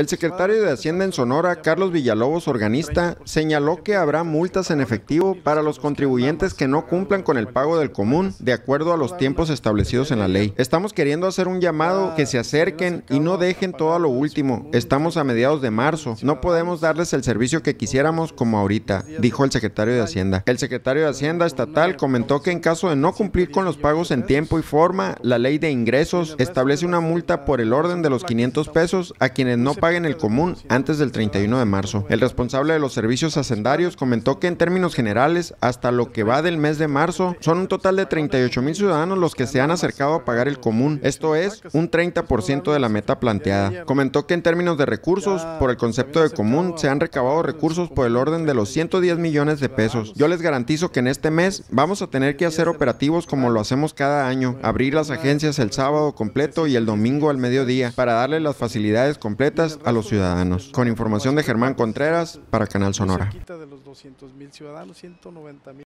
El secretario de Hacienda en Sonora, Carlos Villalobos Organista, señaló que habrá multas en efectivo para los contribuyentes que no cumplan con el pago del común de acuerdo a los tiempos establecidos en la ley. Estamos queriendo hacer un llamado que se acerquen y no dejen todo a lo último. Estamos a mediados de marzo. No podemos darles el servicio que quisiéramos como ahorita, dijo el secretario de Hacienda. El secretario de Hacienda estatal comentó que en caso de no cumplir con los pagos en tiempo y forma, la ley de ingresos establece una multa por el orden de los 500 pesos a quienes no pagan en el común antes del 31 de marzo. El responsable de los servicios hacendarios comentó que en términos generales, hasta lo que va del mes de marzo, son un total de 38 mil ciudadanos los que se han acercado a pagar el común, esto es un 30% de la meta planteada. Comentó que en términos de recursos, por el concepto de común, se han recabado recursos por el orden de los 110 millones de pesos. Yo les garantizo que en este mes vamos a tener que hacer operativos como lo hacemos cada año, abrir las agencias el sábado completo y el domingo al mediodía para darle las facilidades completas a los ciudadanos. Con información de Germán Contreras para Canal Sonora.